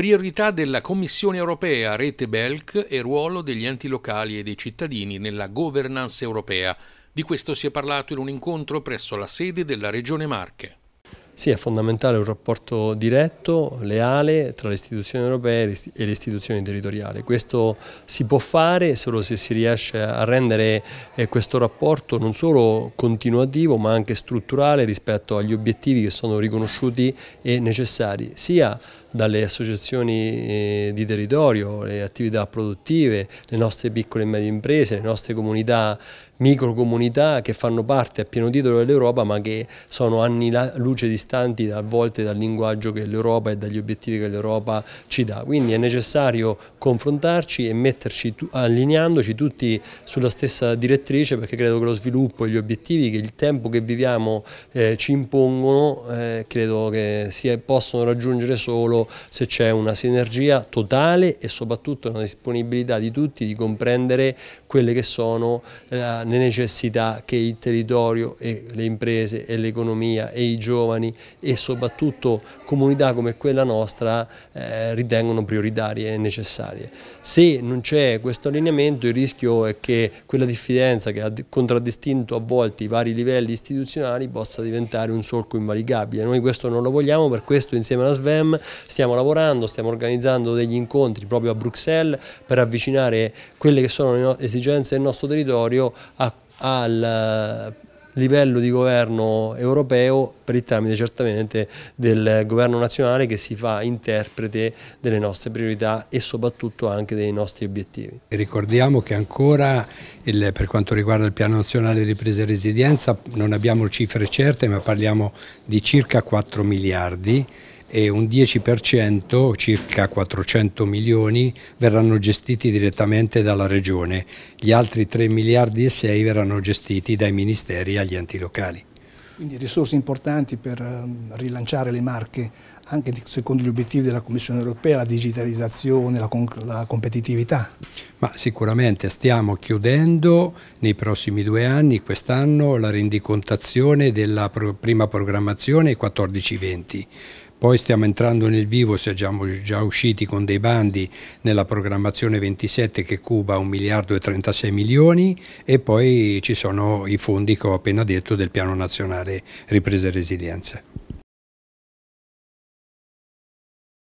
Priorità della Commissione europea, rete BELC e ruolo degli enti locali e dei cittadini nella governance europea. Di questo si è parlato in un incontro presso la sede della Regione Marche. Sì, è fondamentale un rapporto diretto, leale tra le istituzioni europee e le istituzioni territoriali. Questo si può fare solo se si riesce a rendere eh, questo rapporto non solo continuativo ma anche strutturale rispetto agli obiettivi che sono riconosciuti e necessari, sia dalle associazioni eh, di territorio, le attività produttive, le nostre piccole e medie imprese, le nostre comunità, microcomunità che fanno parte a pieno titolo dell'Europa ma che sono anni luce di distanti a volte dal linguaggio che l'Europa e dagli obiettivi che l'Europa ci dà. Quindi è necessario confrontarci e metterci, allineandoci tutti sulla stessa direttrice perché credo che lo sviluppo e gli obiettivi che il tempo che viviamo eh, ci impongono eh, credo che si eh, possono raggiungere solo se c'è una sinergia totale e soprattutto una disponibilità di tutti di comprendere quelle che sono eh, le necessità che il territorio e le imprese e l'economia e i giovani e soprattutto comunità come quella nostra eh, ritengono prioritarie e necessarie. Se non c'è questo allineamento il rischio è che quella diffidenza che ha contraddistinto a volte i vari livelli istituzionali possa diventare un solco invalicabile. Noi questo non lo vogliamo, per questo insieme alla SVEM stiamo lavorando, stiamo organizzando degli incontri proprio a Bruxelles per avvicinare quelle che sono le esigenze del nostro territorio a, al livello di governo europeo per il tramite certamente del governo nazionale che si fa interprete delle nostre priorità e soprattutto anche dei nostri obiettivi. Ricordiamo che ancora il, per quanto riguarda il piano nazionale di ripresa e resilienza non abbiamo cifre certe ma parliamo di circa 4 miliardi e un 10%, circa 400 milioni, verranno gestiti direttamente dalla Regione, gli altri 3 miliardi e 6 verranno gestiti dai ministeri e agli enti locali. Quindi risorse importanti per ehm, rilanciare le marche, anche secondo gli obiettivi della Commissione europea, la digitalizzazione, la, la competitività. Ma sicuramente stiamo chiudendo nei prossimi due anni, quest'anno, la rendicontazione della prima programmazione 14-20 poi stiamo entrando nel vivo, siamo già usciti con dei bandi nella programmazione 27 che cuba 1 miliardo e 36 milioni e poi ci sono i fondi che ho appena detto del Piano Nazionale Ripresa e Resilienza.